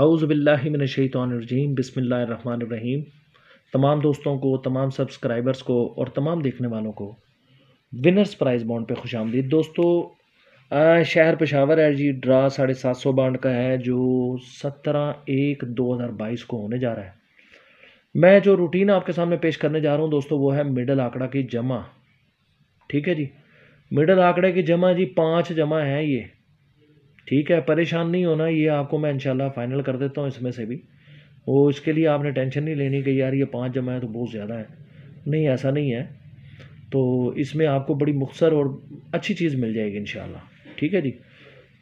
आउज़बिल्लिमिनशैतरजीम रनिम तमाम दोस्तों को तमाम सब्सक्राइबर्स को और तमाम देखने वालों को विनर्स प्राइज़ बॉन्ड पर खुश आमदीद दोस्तों शहर पेशावर है जी ड्रा साढ़े सात सौ बाउंड का है जो सत्रह एक दो हज़ार बाईस को होने जा रहा है मैं जो रूटीन आपके सामने पेश करने जा रहा हूँ दोस्तों वो है मिडल आंकड़ा की जमा ठीक है जी मिडल आंकड़े की जमा जी पाँच जमा है ये ठीक है परेशान नहीं होना ये आपको मैं इंशाल्लाह फ़ाइनल कर देता हूँ इसमें से भी वो इसके लिए आपने टेंशन नहीं लेनी कि यार ये पाँच जमा है तो बहुत ज़्यादा है नहीं ऐसा नहीं है तो इसमें आपको बड़ी मुख्तर और अच्छी चीज़ मिल जाएगी इन ठीक है जी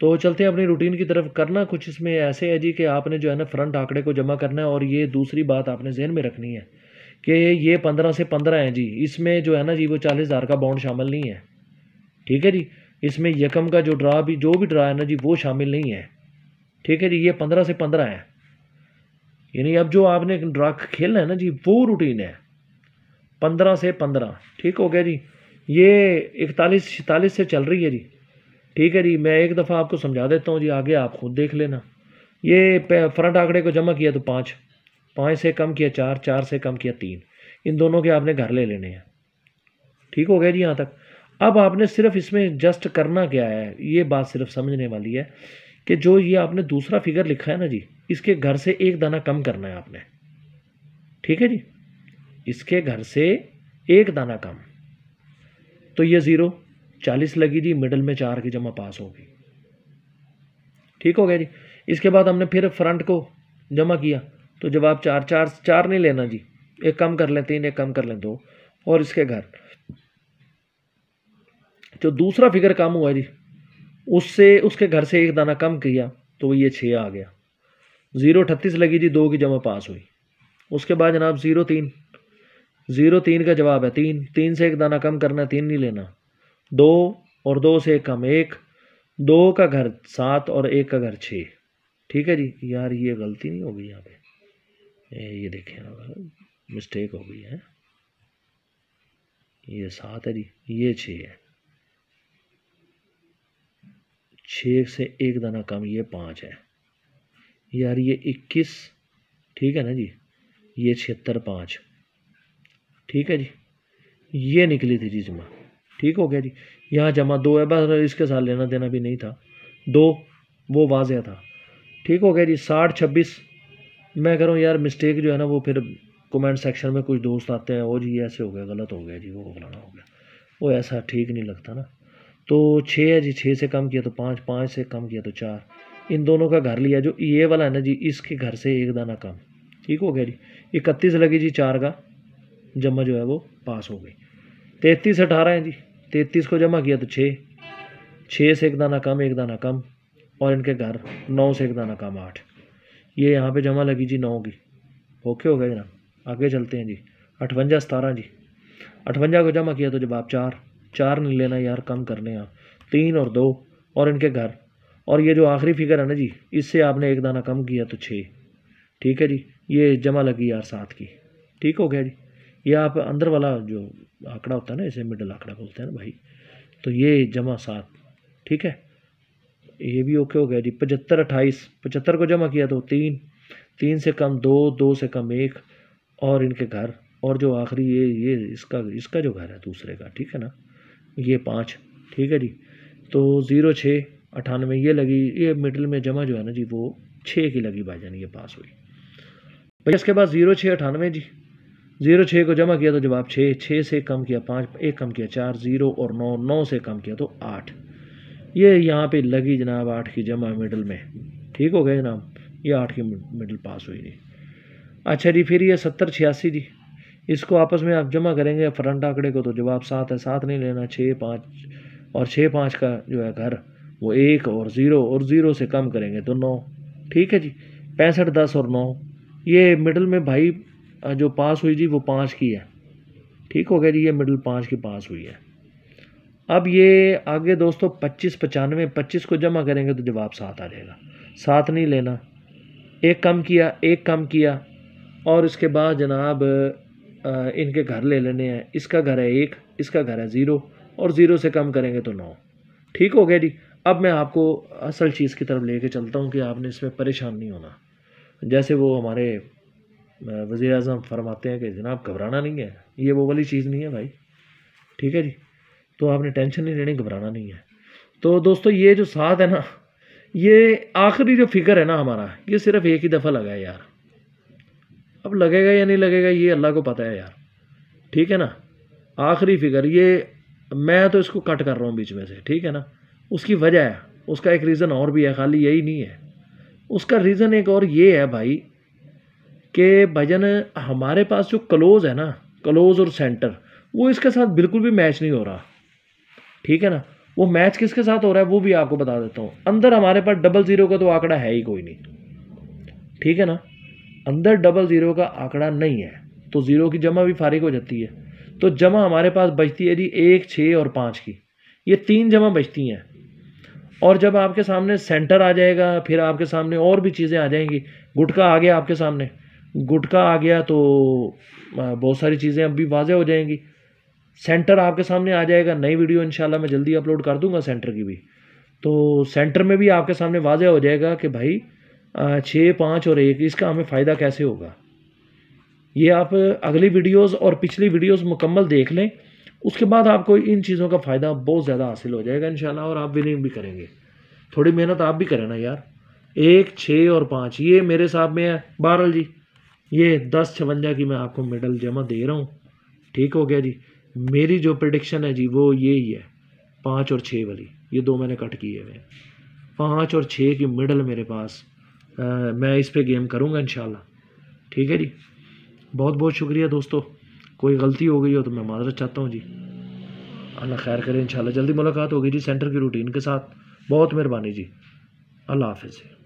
तो चलते हैं अपनी रूटीन की तरफ करना कुछ इसमें ऐसे है जी कि आपने जो है ना फ्रंट आंकड़े को जमा करना है और ये दूसरी बात आपने जहन में रखनी है कि ये पंद्रह से पंद्रह हैं जी इसमें जो है ना जी वो चालीस हज़ार का बाउंड शामिल नहीं है ठीक है जी इसमें यकम का जो ड्रा भी जो भी ड्रा है ना जी वो शामिल नहीं है ठीक है जी ये पंद्रह से पंद्रह है यानी अब जो आपने ड्रा खेलना है ना जी वो रूटीन है पंद्रह से पंद्रह ठीक हो गया जी ये इकतालीस छतालीस से चल रही है जी ठीक है जी मैं एक दफ़ा आपको समझा देता हूँ जी आगे आप खुद देख लेना ये फ्रंट आंकड़े को जमा किया तो पाँच पाँच से कम किया चार चार से कम किया तीन इन दोनों के आपने घर ले लेने हैं ठीक हो गया जी यहाँ तक अब आपने सिर्फ इसमें जस्ट करना क्या है ये बात सिर्फ समझने वाली है कि जो ये आपने दूसरा फिगर लिखा है ना जी इसके घर से एक दाना कम करना है आपने ठीक है जी इसके घर से एक दाना कम तो ये ज़ीरो चालीस लगी जी मिडल में चार की जमा पास होगी ठीक हो गया जी इसके बाद हमने फिर फ्रंट को जमा किया तो जब आप चार चार चार नहीं लेना जी एक कम कर लें तीन एक कम कर लें दो और इसके घर जो दूसरा फिगर कम हुआ जी उससे उसके घर से एक दाना कम किया तो ये छः आ गया ज़ीरो अठतीस लगी जी दो की जमा पास हुई उसके बाद जनाब ज़ीरो तीन ज़ीरो तीन का जवाब है तीन तीन से एक दाना कम करना तीन नहीं लेना दो और दो से एक कम एक दो का घर सात और एक का घर छः ठीक है जी यार ये गलती नहीं होगी यहाँ पे ये देखें मिस्टेक हो गई है ये सात है जी ये छः है छः से एक दाना कम ये पाँच है यार ये इक्कीस ठीक है ना जी ये छिहत्तर पाँच ठीक है जी ये निकली थी जी जमा ठीक हो गया जी यहाँ जमा दो है बस इसके साथ लेना देना भी नहीं था दो वो वाजिया था ठीक हो गया जी साठ छब्बीस मैं कह रहा हूँ यार मिस्टेक जो है ना वो फिर कमेंट सेक्शन में कुछ दोस्त आते हैं वो जी ऐसे हो गया गलत हो गया जी वो फलाना हो गया वो ऐसा ठीक नहीं लगता ना तो छः है जी छः से कम किया तो पाँच पाँच से कम किया तो चार इन दोनों का घर लिया जो ये वाला है ना जी इसके घर से एक दाना कम ठीक हो गया जी इकतीस लगी जी चार का जमा जो है वो पास हो गई तैंतीस अठारह है जी तैंतीस को जमा किया तो छः छः से एक दाना कम एक दाना कम और इनके घर नौ से एक दाना कम आठ ये यहाँ पे जमा लगी जी नौ की ओके हो गया जनाब आगे चलते हैं जी अठवंजा सतारह जी अठवंजा को जमा किया तो जवाब चार चार नहीं लेना यार कम कर लें आप तीन और दो और इनके घर और ये जो आखिरी फिगर है ना जी इससे आपने एक दाना कम किया तो छः ठीक है जी ये जमा लगी यार सात की ठीक हो गया जी ये आप अंदर वाला जो आंकड़ा होता है ना इसे मिडल आंकड़ा बोलते हैं ना भाई तो ये जमा सात ठीक है ये भी ओके हो गया जी पचहत्तर अट्ठाईस पचहत्तर को जमा किया तो तीन तीन से कम दो दो से कम एक और इनके घर और जो आखिरी ये ये इसका इसका जो घर है दूसरे का ठीक है ना ये पाँच ठीक है जी तो ज़ीरो छः अठानवे ये लगी ये मिडिल में जमा जो है ना जी वो छः की लगी भाईजान ये पास हुई भैया इसके बाद ज़ीरो छः अठानवे जी ज़ीरो छः को जमा किया तो जवाब छः छः से कम किया पाँच एक कम किया चार ज़ीरो और नौ नौ से कम किया तो आठ ये यहाँ पे लगी जनाब आठ की जमा मिडिल में ठीक हो गया जनाब ये आठ की मिडिल पास हुई जी अच्छा जी फिर ये सत्तर छियासी जी इसको आपस में आप जमा करेंगे फ्रंट आंकड़े को तो जवाब सात है सात नहीं लेना छः पाँच और छः पाँच का जो है घर वो एक और ज़ीरो और ज़ीरो से कम करेंगे तो नौ ठीक है जी पैंसठ दस और नौ ये मिडल में भाई जो पास हुई जी वो पाँच की है ठीक हो गया जी ये मिडल पाँच की पास हुई है अब ये आगे दोस्तों पच्चीस पचानवे पच्चीस को जमा करेंगे तो जवाब सात आ जाएगा सात नहीं लेना एक कम किया एक कम किया और इसके बाद जनाब इनके घर ले लेने हैं इसका घर है एक इसका घर है ज़ीरो और ज़ीरो से कम करेंगे तो नौ ठीक हो गया जी अब मैं आपको असल चीज़ की तरफ लेके चलता हूँ कि आपने इसमें परेशान नहीं होना जैसे वो हमारे वज़ी अजम फरमाते हैं कि जनाब घबराना नहीं है ये वो वाली चीज़ नहीं है भाई ठीक है जी तो आपने टेंशन नहीं लेनी घबराना नहीं है तो दोस्तों ये जो साथ है ना ये आखिरी जो फिक्र है ना हमारा ये सिर्फ़ एक ही दफ़ा लगा है यार अब लगेगा या नहीं लगेगा ये अल्लाह को पता है यार ठीक है ना आखिरी फिगर ये मैं तो इसको कट कर रहा हूँ बीच में से ठीक है ना उसकी वजह है उसका एक रीज़न और भी है खाली यही नहीं है उसका रीज़न एक और ये है भाई कि भजन हमारे पास जो क्लोज़ है ना क्लोज़ और सेंटर वो इसके साथ बिल्कुल भी मैच नहीं हो रहा ठीक है ना वो मैच किसके साथ हो रहा है वो भी आपको बता देता हूँ अंदर हमारे पास डबल ज़ीरो का तो आंकड़ा है ही कोई नहीं ठीक है ना अंदर डबल ज़ीरो का आंकड़ा नहीं है तो ज़ीरो की जमा भी फारिग हो जाती है तो जमा हमारे पास बचती है जी एक छः और पाँच की ये तीन जमा बचती हैं और जब आपके सामने सेंटर आ जाएगा फिर आपके सामने और भी चीज़ें आ जाएंगी गुटका आ गया आपके सामने गुटका आ गया तो बहुत सारी चीज़ें अब भी वाजे हो जाएंगी सेंटर आपके सामने आ जाएगा नई वीडियो इंशाल्लाह मैं जल्दी अपलोड कर दूंगा सेंटर की भी तो सेंटर में भी आपके सामने वाजह हो जाएगा कि भाई छः पाँच और एक इसका हमें फ़ायदा कैसे होगा ये आप अगली वीडियोस और पिछली वीडियोस मुकम्मल देख लें उसके बाद आपको इन चीज़ों का फ़ायदा बहुत ज़्यादा हासिल हो जाएगा इन और आप विनिंग भी करेंगे थोड़ी मेहनत आप भी करें ना यार एक छः और पाँच ये मेरे साथ में है बहरल जी ये दस छवंजा की मैं आपको मेडल जमा दे रहा हूँ ठीक हो गया जी मेरी जो प्रडिक्शन है जी वो ये ही है पाँच और छः वाली ये दो मैंने कट की है हैं पाँच और छः की मेडल मेरे पास आ, मैं इस पर गेम करूँगा इन ठीक है जी बहुत बहुत शुक्रिया दोस्तों कोई गलती हो गई हो तो मैं माजरत चाहता हूँ जी अल्लाह खैर करें इन जल्दी मुलाकात होगी जी सेंटर की रूटीन के साथ बहुत मेहरबानी जी अल्लाह हाफिज़